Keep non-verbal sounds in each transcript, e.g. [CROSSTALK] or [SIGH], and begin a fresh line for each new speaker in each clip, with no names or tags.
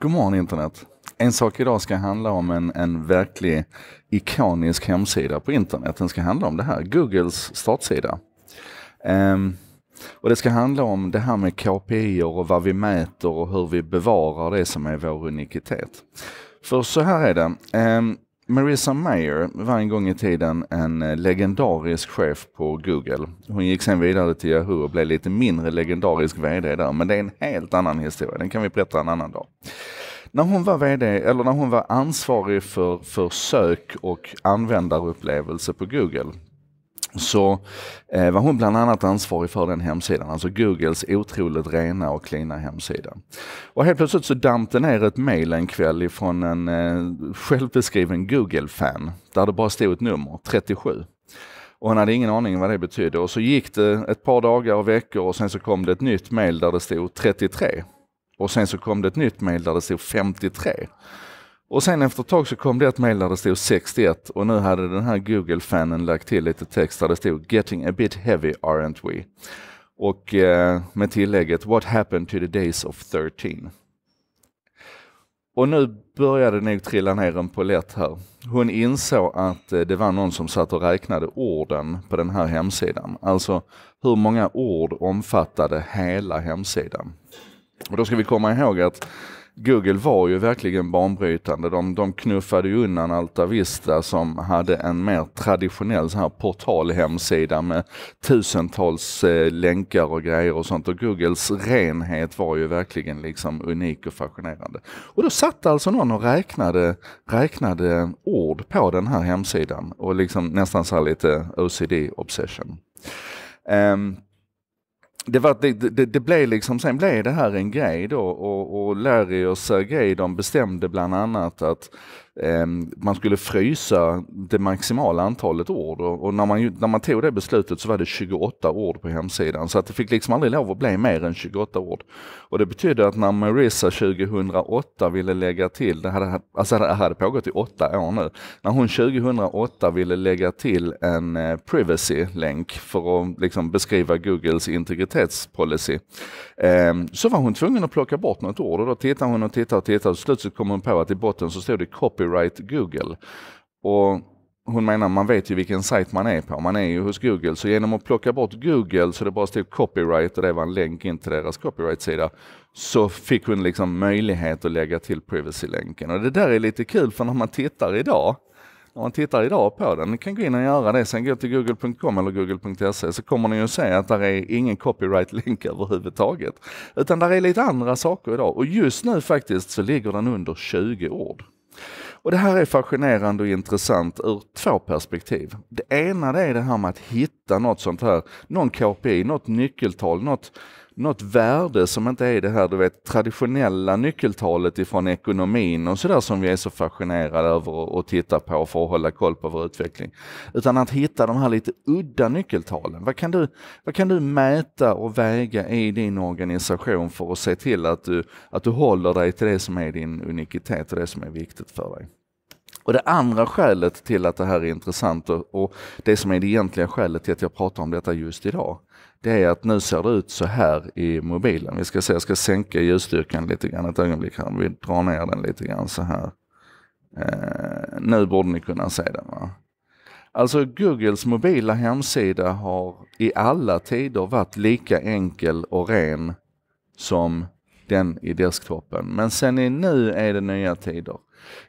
God morgon internet. En sak idag ska handla om en, en verklig ikonisk hemsida på internet. Den ska handla om det här, Googles startsida. Um, och Det ska handla om det här med KPI och vad vi mäter och hur vi bevarar det som är vår unikitet. För så här är det. Um, Marissa Mayer var en gång i tiden en eh, legendarisk chef på Google. Hon gick sen vidare till Yahoo och blev lite mindre legendarisk VD där, men det är en helt annan historia. Den kan vi berätta en annan dag. När hon var VD, eller när hon var ansvarig för, för sök och användarupplevelse på Google så eh, var hon bland annat ansvarig för den hemsidan, alltså Googles otroligt rena och klina hemsida. Och helt plötsligt så damp det ner ett mail en kväll ifrån en eh, självbeskriven Google-fan, där det bara stod ett nummer, 37. Och han hade ingen aning vad det betydde. Och så gick det ett par dagar och veckor och sen så kom det ett nytt mail där det stod 33. Och sen så kom det ett nytt mail där det stod 53. Och sen efter ett tag så kom det ett mejl där det stod 61 och nu hade den här Google-fanen lagt till lite text där det stod “Getting a bit heavy, aren't we?” och eh, med tillägget “What happened to the days of 13?” Och nu började nog trilla ner en lätt här. Hon insåg att eh, det var någon som satt och räknade orden på den här hemsidan. Alltså hur många ord omfattade hela hemsidan. Och då ska vi komma ihåg att Google var ju verkligen banbrytande. De, de knuffade ju undan Altavista som hade en mer traditionell så här portalhemsida med tusentals eh, länkar och grejer och sånt. Och Googles renhet var ju verkligen liksom unik och fascinerande. Och då satt alltså någon och räknade, räknade ord på den här hemsidan och liksom nästan så här lite OCD obsession. Um, det, var, det, det, det, blev liksom, sen blev det här en grej då och, och Larry och Sergej de bestämde bland annat att eh, man skulle frysa det maximala antalet ord och, och, när, man, när man tog det beslutet så var det 28 ord på hemsidan så att det fick liksom aldrig lov att bli mer än 28 ord. Och det betydde att när Marissa 2008 ville lägga till, det hade, alltså det hade pågått i åtta år nu, när hon 2008 ville lägga till en eh, privacy-länk för att liksom beskriva Googles integritet integritetspolicy. Ehm, så var hon tvungen att plocka bort något ord och då tittade hon och tittade och tittade och slutligt kom hon på att i botten så stod det copyright Google. Och hon menar, man vet ju vilken sajt man är på, man är ju hos Google. Så genom att plocka bort Google så det bara stod copyright och det var en länk in till deras copyright-sida, så fick hon liksom möjlighet att lägga till privacy-länken. Och det där är lite kul för när man tittar idag om man tittar idag på den, ni kan gå in och göra det, sen gå till google.com eller google.se så kommer ni att se att där är ingen copyright-länk [LAUGHS] överhuvudtaget. Utan där är lite andra saker idag och just nu faktiskt så ligger den under 20 ord. Och Det här är fascinerande och intressant ur två perspektiv. Det ena är det här med att hitta något sånt här, någon KPI, något nyckeltal, något något värde som inte är det här du vet, traditionella nyckeltalet ifrån ekonomin och sådär som vi är så fascinerade över att titta på för att hålla koll på vår utveckling. Utan att hitta de här lite udda nyckeltalen. Vad kan du, vad kan du mäta och väga i din organisation för att se till att du, att du håller dig till det som är din unikitet och det som är viktigt för dig? Och det andra skälet till att det här är intressant och det som är det egentliga skälet till att jag pratar om detta just idag, det är att nu ser det ut så här i mobilen. Vi ska se, jag ska sänka ljusstyrkan lite grann ett ögonblick här. Vi drar ner den lite grann så här. Eh, nu borde ni kunna se den va? Alltså Googles mobila hemsida har i alla tider varit lika enkel och ren som den i desktopen. Men sen i nu är det nya tider.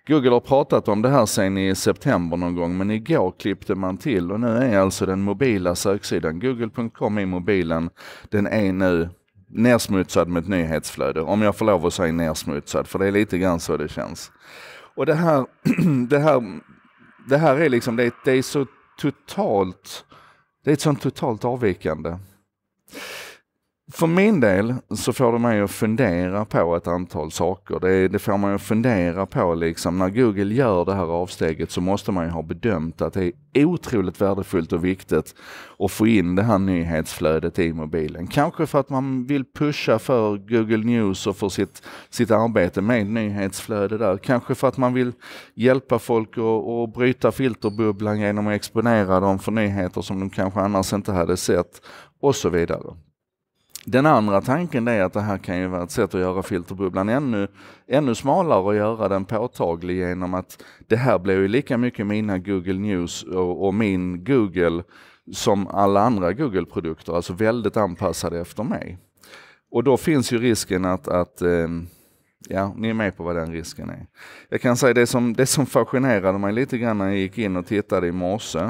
Google har pratat om det här sen i september någon gång, men igår klippte man till och nu är alltså den mobila söksidan, google.com i mobilen, den är nu nersmutsad med ett nyhetsflöde. Om jag får lov att säga nersmutsad, för det är lite grann så det känns. Och det här, [CLEARS THROAT] det här, det här är liksom, det, det är så totalt, det är ett sånt totalt avvikande för min del så får det mig att fundera på ett antal saker. Det, det får man att fundera på liksom, när Google gör det här avsteget så måste man ju ha bedömt att det är otroligt värdefullt och viktigt att få in det här nyhetsflödet i mobilen. Kanske för att man vill pusha för Google News och för sitt, sitt arbete med nyhetsflöde där. Kanske för att man vill hjälpa folk att bryta filterbubblan genom att exponera dem för nyheter som de kanske annars inte hade sett och så vidare. Den andra tanken är att det här kan ju vara ett sätt att göra filterbubblan ännu, ännu smalare och göra den påtaglig genom att det här blir ju lika mycket mina Google News och, och min Google som alla andra Google-produkter, alltså väldigt anpassade efter mig. Och då finns ju risken att, att eh, ja, ni är med på vad den risken är. Jag kan säga det som, det som fascinerade mig lite grann när jag gick in och tittade i morse,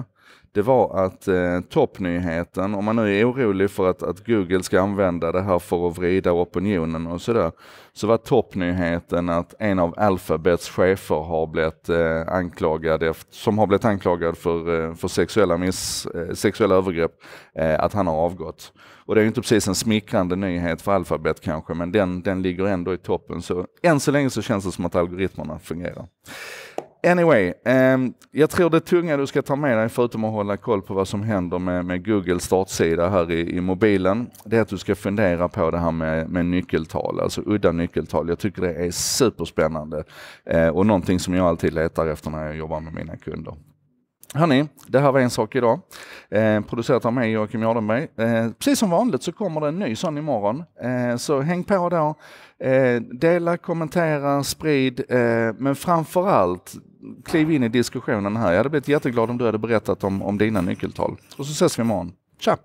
det var att eh, toppnyheten, om man nu är orolig för att, att Google ska använda det här för att vrida opinionen och sådär, så var toppnyheten att en av Alphabets chefer har blivit, eh, anklagad efter, som har blivit anklagad för, eh, för sexuella, miss, eh, sexuella övergrepp, eh, att han har avgått. Och det är ju inte precis en smickrande nyhet för Alphabet kanske, men den, den ligger ändå i toppen. Så än så länge så känns det som att algoritmerna fungerar. Anyway, eh, jag tror det tunga du ska ta med dig, förutom att hålla koll på vad som händer med, med Google startsida här i, i, mobilen, det är att du ska fundera på det här med, med nyckeltal, alltså udda nyckeltal. Jag tycker det är superspännande eh, och någonting som jag alltid letar efter när jag jobbar med mina kunder. Hörni, det här var en sak idag. Eh, producerat av mig, Joakim Jardenberg. Eh, precis som vanligt så kommer det en ny sån imorgon. Eh, så häng på då. Eh, dela, kommentera, sprid. Eh, men framförallt, kliv in i diskussionen här. Jag hade blivit jätteglad om du hade berättat om, om dina nyckeltal. Och så ses vi imorgon. Tja!